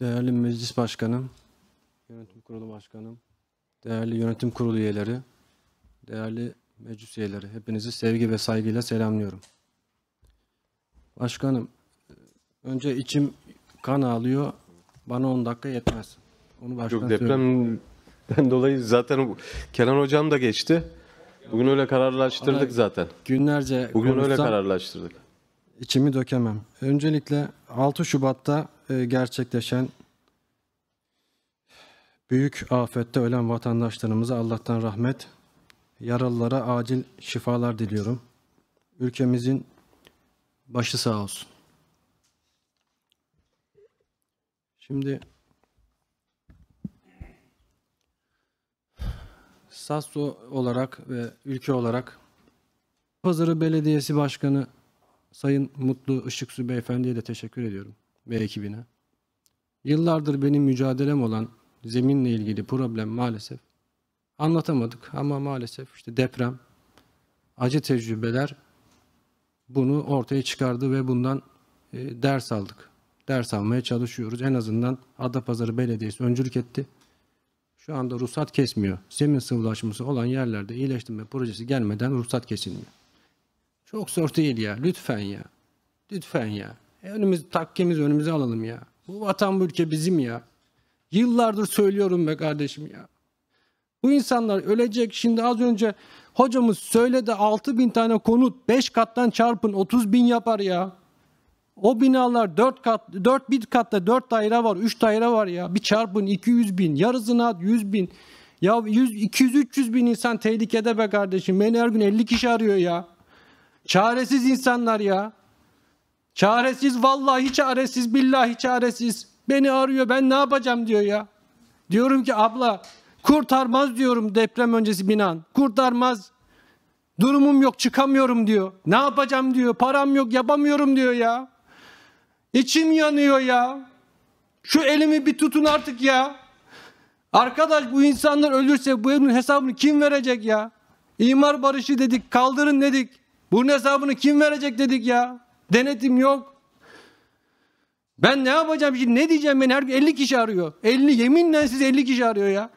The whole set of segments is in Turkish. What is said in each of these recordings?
Değerli Meclis Başkanım, Yönetim Kurulu Başkanım, değerli Yönetim Kurulu üyeleri, değerli meclis üyeleri, hepinizi sevgi ve saygıyla selamlıyorum. Başkanım, önce içim kan ağlıyor, bana 10 dakika yetmez. Onu Yok, depremden dolayı zaten Kenan Hocam da geçti. Bugün öyle kararlaştırdık zaten. Günlerce Bugün öyle kararlaştırdık. İçimi dökemem. Öncelikle 6 Şubat'ta e, gerçekleşen büyük afette ölen vatandaşlarımıza Allah'tan rahmet, yaralılara acil şifalar diliyorum. Ülkemizin başı sağ olsun. Şimdi Sasso olarak ve ülke olarak Pazarı Belediyesi Başkanı Sayın Mutlu Işıksu Beyefendi'ye de teşekkür ediyorum ve ekibine. Yıllardır benim mücadelem olan zeminle ilgili problem maalesef anlatamadık ama maalesef işte deprem, acı tecrübeler bunu ortaya çıkardı ve bundan e, ders aldık. Ders almaya çalışıyoruz. En azından Adapazarı Belediyesi öncülük etti. Şu anda ruhsat kesmiyor. Zemin sıvılaşması olan yerlerde iyileştirme projesi gelmeden ruhsat kesilmiyor. Çok zor değil ya. Lütfen ya. Lütfen ya. E, önümüz takkemiz önümüze alalım ya. Bu vatan bu ülke bizim ya. Yıllardır söylüyorum be kardeşim ya. Bu insanlar ölecek. Şimdi az önce hocamız söyledi 6 bin tane konut 5 kattan çarpın 30 bin yapar ya. O binalar 4 kat 4 bir katta 4 daire var 3 daire var ya. Bir çarpın 200 bin yarısına 100 bin. Ya 100, 200 300 bin insan tehlikede be kardeşim. Beni her gün 50 kişi arıyor ya. Çaresiz insanlar ya. Çaresiz vallahi çaresiz billahi çaresiz. Beni arıyor ben ne yapacağım diyor ya. Diyorum ki abla kurtarmaz diyorum deprem öncesi binan. Kurtarmaz. Durumum yok çıkamıyorum diyor. Ne yapacağım diyor. Param yok yapamıyorum diyor ya. İçim yanıyor ya. Şu elimi bir tutun artık ya. Arkadaş bu insanlar ölürse bu evin hesabını kim verecek ya? İmar barışı dedik kaldırın dedik. Bunun hesabını kim verecek dedik ya? Denetim yok. Ben ne yapacağım şimdi? Ne diyeceğim ben? Her gün 50 kişi arıyor. 50 yeminle siz 50 kişi arıyor ya.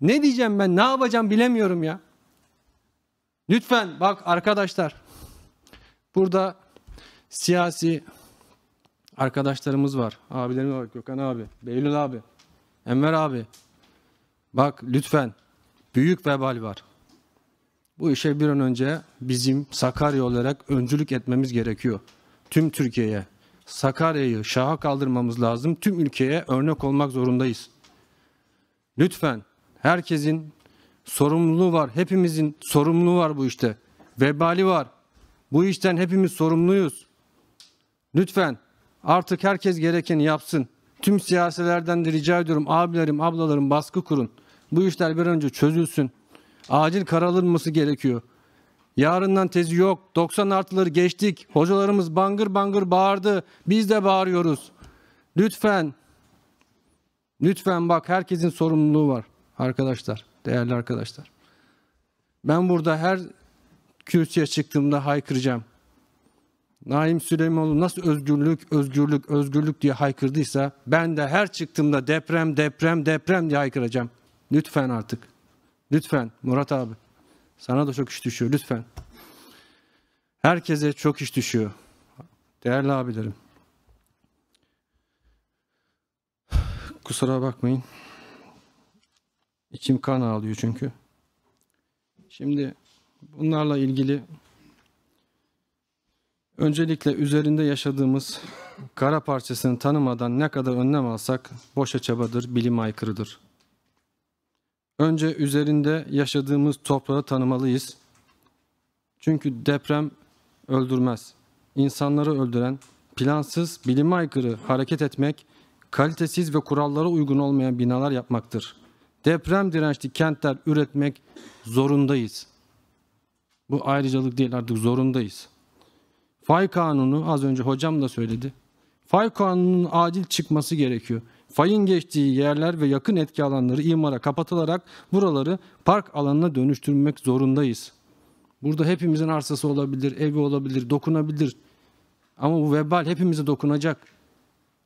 Ne diyeceğim ben? Ne yapacağım bilemiyorum ya. Lütfen bak arkadaşlar. Burada siyasi arkadaşlarımız var. Abilerimiz var. Gökhan abi, Beylül abi, Enver abi. Bak lütfen büyük vebal var. Bu işe bir an önce bizim Sakarya olarak öncülük etmemiz gerekiyor. Tüm Türkiye'ye. Sakarya'yı şaha kaldırmamız lazım. Tüm ülkeye örnek olmak zorundayız. Lütfen herkesin sorumluluğu var. Hepimizin sorumluluğu var bu işte. Vebali var. Bu işten hepimiz sorumluyuz. Lütfen artık herkes gerekeni yapsın. Tüm siyaselerden de rica ediyorum abilerim, ablalarım baskı kurun. Bu işler bir an önce çözülsün. Acil karalınması gerekiyor. Yarından tezi yok. 90 artıları geçtik. Hocalarımız bangır bangır bağırdı. Biz de bağırıyoruz. Lütfen. Lütfen bak herkesin sorumluluğu var arkadaşlar, değerli arkadaşlar. Ben burada her kürsüye çıktığımda haykıracağım. Naim Süleymanoğlu nasıl özgürlük, özgürlük, özgürlük diye haykırdıysa ben de her çıktığımda deprem, deprem, deprem diye haykıracağım. Lütfen artık. Lütfen Murat abi. Sana da çok iş düşüyor lütfen. Herkese çok iş düşüyor. Değerli abilerim. Kusura bakmayın. İçim kan ağlıyor çünkü. Şimdi bunlarla ilgili öncelikle üzerinde yaşadığımız kara parçasını tanımadan ne kadar önlem alsak boşa çabadır, bilim aykırıdır. Önce üzerinde yaşadığımız toprağı tanımalıyız. Çünkü deprem öldürmez. İnsanları öldüren, plansız, bilime aykırı hareket etmek, kalitesiz ve kurallara uygun olmayan binalar yapmaktır. Deprem dirençli kentler üretmek zorundayız. Bu ayrıcalık değil artık zorundayız. Fay kanunu az önce hocam da söyledi. Fay kanununun adil çıkması gerekiyor fayın geçtiği yerler ve yakın etki alanları imara kapatılarak buraları park alanına dönüştürmek zorundayız. Burada hepimizin arsası olabilir, evi olabilir, dokunabilir. Ama bu vebal hepimize dokunacak.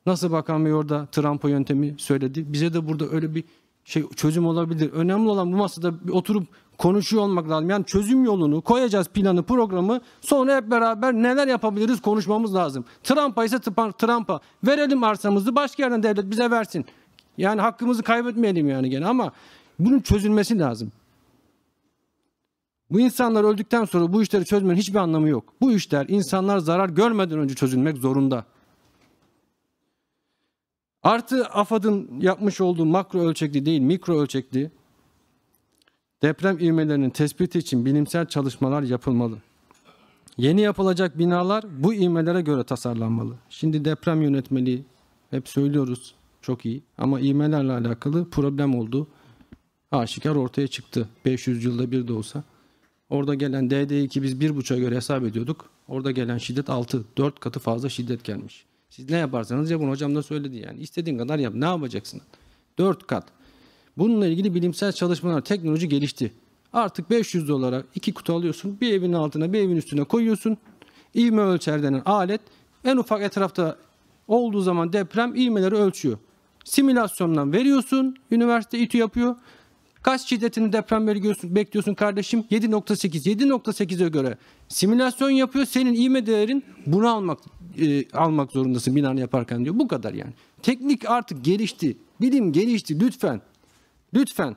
Nasıl Bakan Bey orada trampo yöntemi söyledi. Bize de burada öyle bir şey çözüm olabilir. Önemli olan bu masada bir oturup konuşuyor olmak lazım. Yani çözüm yolunu koyacağız planı, programı. Sonra hep beraber neler yapabiliriz konuşmamız lazım. Trump'a ise Trump'a verelim arsamızı başka yerden devlet bize versin. Yani hakkımızı kaybetmeyelim yani gene ama bunun çözülmesi lazım. Bu insanlar öldükten sonra bu işleri çözmenin hiçbir anlamı yok. Bu işler insanlar zarar görmeden önce çözülmek zorunda. Artı AFAD'ın yapmış olduğu makro ölçekli değil mikro ölçekli deprem ivmelerinin tespiti için bilimsel çalışmalar yapılmalı. Yeni yapılacak binalar bu ivmelere göre tasarlanmalı. Şimdi deprem yönetmeliği hep söylüyoruz çok iyi ama ivmelerle alakalı problem oldu. Aşikar ortaya çıktı 500 yılda bir de olsa. Orada gelen DD2 biz 1.5'a göre hesap ediyorduk. Orada gelen şiddet 6, 4 katı fazla şiddet gelmiş. Siz ne yaparsanız yapın. Hocam da söyledi yani. İstediğin kadar yap. Ne yapacaksın? Dört kat. Bununla ilgili bilimsel çalışmalar, teknoloji gelişti. Artık 500 dolara iki kutu alıyorsun. Bir evin altına, bir evin üstüne koyuyorsun. İğme ölçer denen alet en ufak etrafta olduğu zaman deprem ivmeleri ölçüyor. Simülasyondan veriyorsun. Üniversite İTÜ yapıyor. Kaç şiddetinde deprem bekliyorsun kardeşim? 7.8. 7.8'e göre simülasyon yapıyor. Senin iğme değerin bunu almak e, almak zorundasın binanı yaparken diyor. Bu kadar yani. Teknik artık gelişti. Bilim gelişti. Lütfen. Lütfen.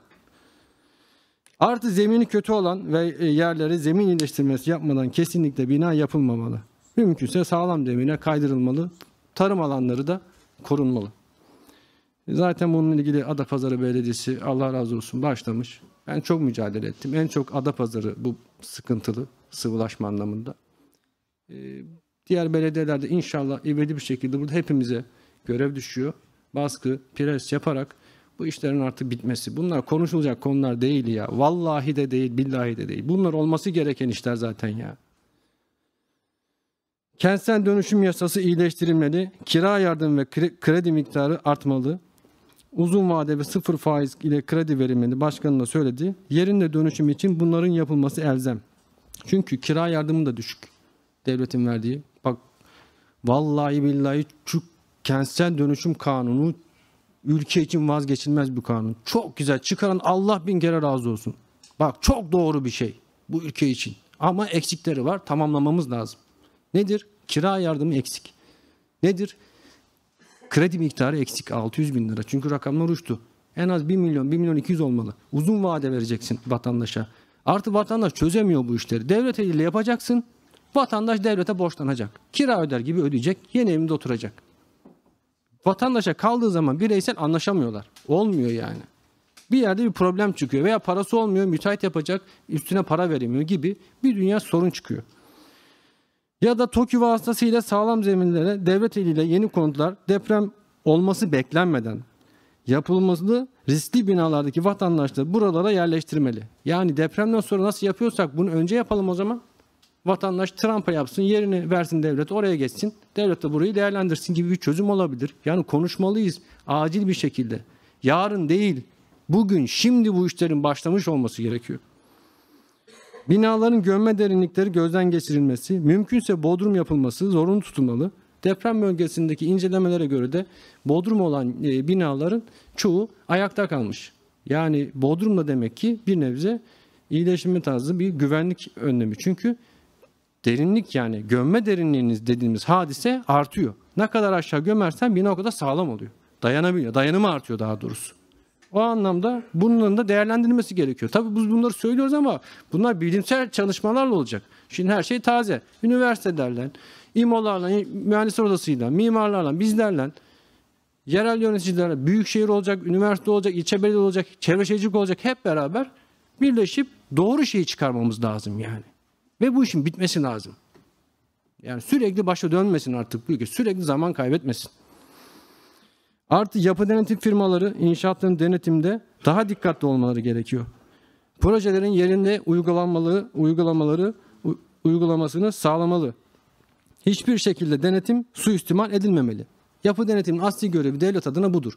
Artı zemini kötü olan ve e, yerlere zemin iyileştirmesi yapmadan kesinlikle bina yapılmamalı. Mümkünse sağlam zemine kaydırılmalı. Tarım alanları da korunmalı. Zaten bununla ilgili Adapazarı Belediyesi Allah razı olsun başlamış. Ben çok mücadele ettim. En çok Adapazarı bu sıkıntılı sıvılaşma anlamında. Ee, diğer belediyelerde inşallah ivedi bir şekilde burada hepimize görev düşüyor. Baskı, pres yaparak bu işlerin artık bitmesi. Bunlar konuşulacak konular değil ya. Vallahi de değil, billahi de değil. Bunlar olması gereken işler zaten ya. Kentsel dönüşüm yasası iyileştirilmeli, kira yardım ve kredi miktarı artmalı, uzun vade ve sıfır faiz ile kredi verilmeni başkanına söyledi. Yerinde dönüşüm için bunların yapılması elzem. Çünkü kira yardımı da düşük. Devletin verdiği. Bak vallahi billahi şu kentsel dönüşüm kanunu ülke için vazgeçilmez bir kanun. Çok güzel. Çıkaran Allah bin kere razı olsun. Bak çok doğru bir şey bu ülke için. Ama eksikleri var. Tamamlamamız lazım. Nedir? Kira yardımı eksik. Nedir? Kredi miktarı eksik 600 bin lira. Çünkü rakamlar uçtu. En az 1 milyon, 1 milyon 200 olmalı. Uzun vade vereceksin vatandaşa. Artı vatandaş çözemiyor bu işleri. Devlet eliyle yapacaksın. Vatandaş devlete borçlanacak. Kira öder gibi ödeyecek. Yeni evinde oturacak. Vatandaşa kaldığı zaman bireysel anlaşamıyorlar. Olmuyor yani. Bir yerde bir problem çıkıyor veya parası olmuyor, müteahhit yapacak, üstüne para veremiyor gibi bir dünya sorun çıkıyor ya da TOKİ vasıtasıyla sağlam zeminlere devlet eliyle yeni konutlar deprem olması beklenmeden yapılması riskli binalardaki vatandaşları buralara yerleştirmeli. Yani depremden sonra nasıl yapıyorsak bunu önce yapalım o zaman. Vatandaş Trump'a yapsın, yerini versin devlet, oraya geçsin. Devlet de burayı değerlendirsin gibi bir çözüm olabilir. Yani konuşmalıyız acil bir şekilde. Yarın değil, bugün, şimdi bu işlerin başlamış olması gerekiyor. Binaların gömme derinlikleri gözden geçirilmesi, mümkünse bodrum yapılması zorunlu tutulmalı. Deprem bölgesindeki incelemelere göre de bodrum olan e, binaların çoğu ayakta kalmış. Yani bodrum da demek ki bir nebze iyileşme tarzı bir güvenlik önlemi. Çünkü derinlik yani gömme derinliğiniz dediğimiz hadise artıyor. Ne kadar aşağı gömersen bina o kadar sağlam oluyor. Dayanabiliyor. Dayanımı artıyor daha doğrusu. O anlamda bunların da değerlendirilmesi gerekiyor. Tabii biz bunları söylüyoruz ama bunlar bilimsel çalışmalarla olacak. Şimdi her şey taze. Üniversitelerle, İMO'larla, mühendis odasıyla, mimarlarla, bizlerle, yerel yöneticilerle, büyükşehir olacak, üniversite olacak, ilçe belediye olacak, çevre şehircilik olacak hep beraber birleşip doğru şeyi çıkarmamız lazım yani. Ve bu işin bitmesi lazım. Yani sürekli başa dönmesin artık bu ülke. Sürekli zaman kaybetmesin. Artı yapı denetim firmaları inşaatların denetimde daha dikkatli olmaları gerekiyor. Projelerin yerinde uygulanmaları, uygulamaları uygulamasını sağlamalı. Hiçbir şekilde denetim suistimal edilmemeli. Yapı denetimin asli görevi devlet adına budur.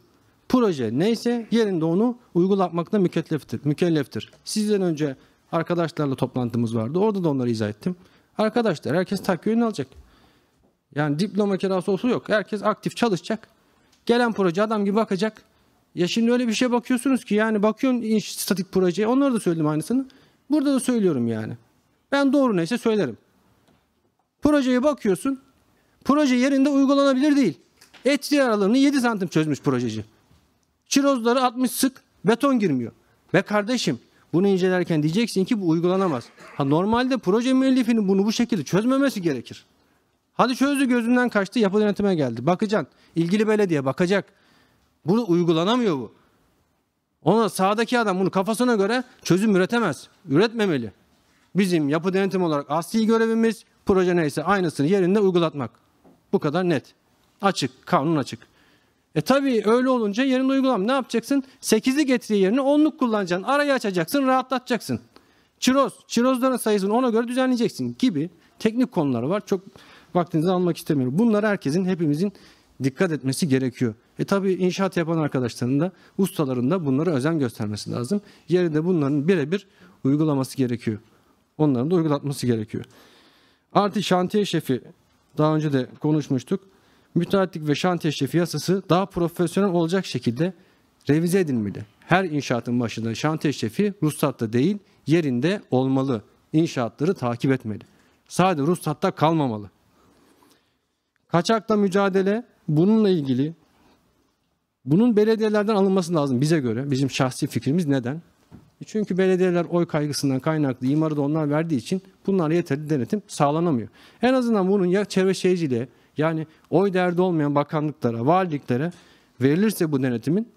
Proje neyse yerinde onu uygulatmakla mükelleftir. mükelleftir. Sizden önce arkadaşlarla toplantımız vardı. Orada da onları izah ettim. Arkadaşlar herkes takviyeni alacak. Yani diploma kirası olsa yok. Herkes aktif çalışacak. Gelen proje adam gibi bakacak. Ya şimdi öyle bir şey bakıyorsunuz ki yani bakıyorsun statik projeye. Onlara da söyledim aynısını. Burada da söylüyorum yani. Ben doğru neyse söylerim. Projeye bakıyorsun. Proje yerinde uygulanabilir değil. Etri aralarını 7 santim çözmüş projeci. Çirozları 60 sık beton girmiyor. Ve kardeşim bunu incelerken diyeceksin ki bu uygulanamaz. Ha normalde proje müellifinin bunu bu şekilde çözmemesi gerekir. Hadi çözdü gözünden kaçtı yapı denetime geldi. Bakacaksın. İlgili belediye bakacak. Bunu uygulanamıyor bu. Ona sağdaki adam bunu kafasına göre çözüm üretemez. Üretmemeli. Bizim yapı denetim olarak asli görevimiz proje neyse aynısını yerinde uygulatmak. Bu kadar net. Açık. Kanun açık. E tabii öyle olunca yerinde uygulam. Ne yapacaksın? 8'li getiri yerine 10'luk kullanacaksın. Arayı açacaksın, rahatlatacaksın. Çiroz, çirozların sayısını ona göre düzenleyeceksin gibi teknik konuları var. Çok vaktinizi almak istemiyorum. Bunlar herkesin, hepimizin dikkat etmesi gerekiyor. E tabi inşaat yapan arkadaşların da, ustaların da bunlara özen göstermesi lazım. Yerinde bunların birebir uygulaması gerekiyor. Onların da uygulatması gerekiyor. Artı şantiye şefi, daha önce de konuşmuştuk. Müteahhitlik ve şantiye şefi yasası daha profesyonel olacak şekilde revize edilmeli. Her inşaatın başında şantiye şefi ruhsatta değil yerinde olmalı. İnşaatları takip etmeli. Sadece ruhsatta kalmamalı. Kaçakla mücadele bununla ilgili bunun belediyelerden alınması lazım bize göre. Bizim şahsi fikrimiz neden? E çünkü belediyeler oy kaygısından kaynaklı imarı da onlar verdiği için bunlar yeterli denetim sağlanamıyor. En azından bunun ya çevre şehirciliğe yani oy derdi olmayan bakanlıklara, valiliklere verilirse bu denetimin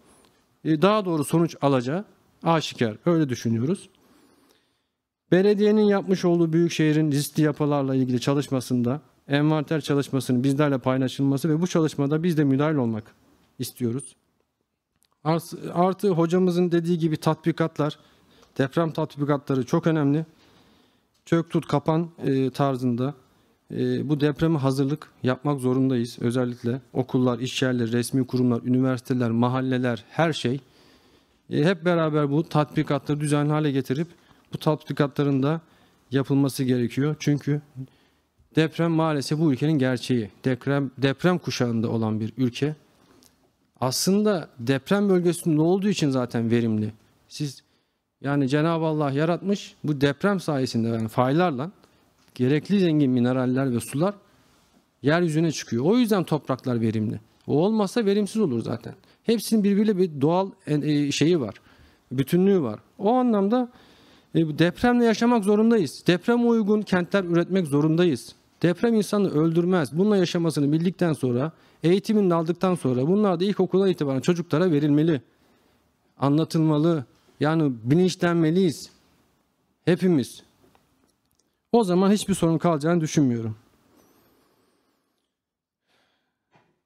e, daha doğru sonuç alacağı aşikar. Öyle düşünüyoruz. Belediyenin yapmış olduğu büyükşehirin riskli yapılarla ilgili çalışmasında envanter çalışmasının bizlerle paylaşılması ve bu çalışmada biz de müdahil olmak istiyoruz. Artı, hocamızın dediği gibi tatbikatlar, deprem tatbikatları çok önemli. Çök tut kapan e, tarzında e, bu depreme hazırlık yapmak zorundayız. Özellikle okullar, iş yerleri, resmi kurumlar, üniversiteler, mahalleler her şey e, hep beraber bu tatbikatları düzenli hale getirip bu tatbikatların da yapılması gerekiyor. Çünkü Deprem maalesef bu ülkenin gerçeği. Deprem deprem kuşağında olan bir ülke. Aslında deprem bölgesinde olduğu için zaten verimli. Siz yani Cenab-ı Allah yaratmış bu deprem sayesinde yani faylarla gerekli zengin mineraller ve sular yeryüzüne çıkıyor. O yüzden topraklar verimli. O olmasa verimsiz olur zaten. Hepsinin birbiriyle bir doğal e, şeyi var. Bütünlüğü var. O anlamda e, depremle yaşamak zorundayız. Deprem uygun kentler üretmek zorundayız. Deprem insanı öldürmez. Bununla yaşamasını bildikten sonra, eğitimini aldıktan sonra bunlar da ilkokuldan itibaren çocuklara verilmeli. Anlatılmalı. Yani bilinçlenmeliyiz. Hepimiz. O zaman hiçbir sorun kalacağını düşünmüyorum.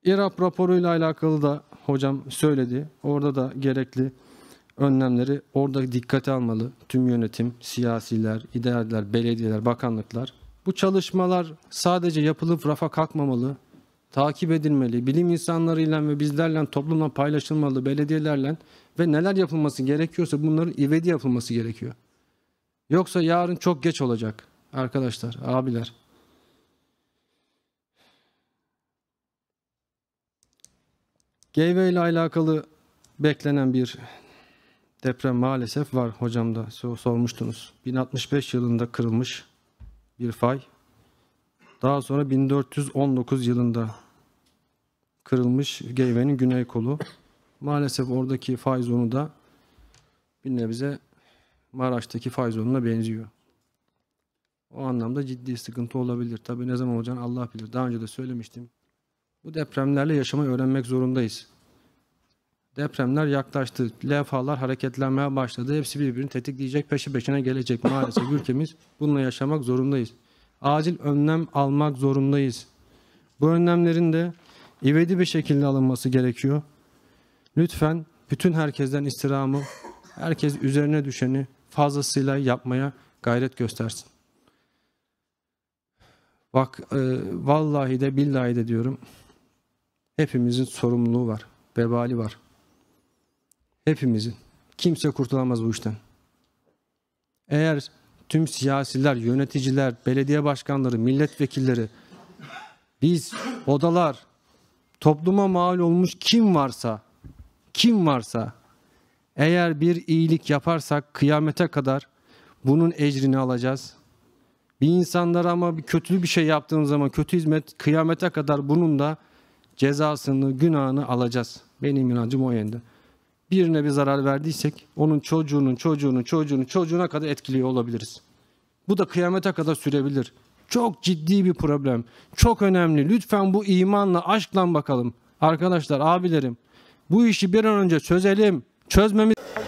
İRAP raporuyla alakalı da hocam söyledi. Orada da gerekli önlemleri orada dikkate almalı. Tüm yönetim, siyasiler, idareler, belediyeler, bakanlıklar. Bu çalışmalar sadece yapılıp rafa kalkmamalı, takip edilmeli, bilim insanlarıyla ve bizlerle toplumla paylaşılmalı, belediyelerle ve neler yapılması gerekiyorsa bunların ivedi yapılması gerekiyor. Yoksa yarın çok geç olacak arkadaşlar, abiler. Geyve ile alakalı beklenen bir deprem maalesef var hocam da sormuştunuz. 1065 yılında kırılmış bir fay. Daha sonra 1419 yılında kırılmış Geyve'nin güney kolu. Maalesef oradaki fay zonu da bir nebze Maraş'taki fay zonuna benziyor. O anlamda ciddi sıkıntı olabilir. tabi ne zaman olacağını Allah bilir. Daha önce de söylemiştim. Bu depremlerle yaşamayı öğrenmek zorundayız. Depremler yaklaştı. Levhalar hareketlenmeye başladı. Hepsi birbirini tetikleyecek, peşi peşine gelecek. Maalesef ülkemiz bununla yaşamak zorundayız. Acil önlem almak zorundayız. Bu önlemlerin de ivedi bir şekilde alınması gerekiyor. Lütfen bütün herkesten istirhamı, herkes üzerine düşeni fazlasıyla yapmaya gayret göstersin. Bak e, vallahi de billahi de diyorum. Hepimizin sorumluluğu var, vebali var. Hepimizin. Kimse kurtulamaz bu işten. Eğer tüm siyasiler, yöneticiler, belediye başkanları, milletvekilleri, biz, odalar, topluma mal olmuş kim varsa, kim varsa, eğer bir iyilik yaparsak kıyamete kadar bunun ecrini alacağız. Bir insanlara ama bir kötü bir şey yaptığımız zaman kötü hizmet kıyamete kadar bunun da cezasını, günahını alacağız. Benim inancım o yönde birine bir zarar verdiysek onun çocuğunun çocuğunun çocuğunun çocuğuna kadar etkiliyor olabiliriz. Bu da kıyamete kadar sürebilir. Çok ciddi bir problem. Çok önemli. Lütfen bu imanla, aşkla bakalım. Arkadaşlar, abilerim bu işi bir an önce çözelim. Çözmemiz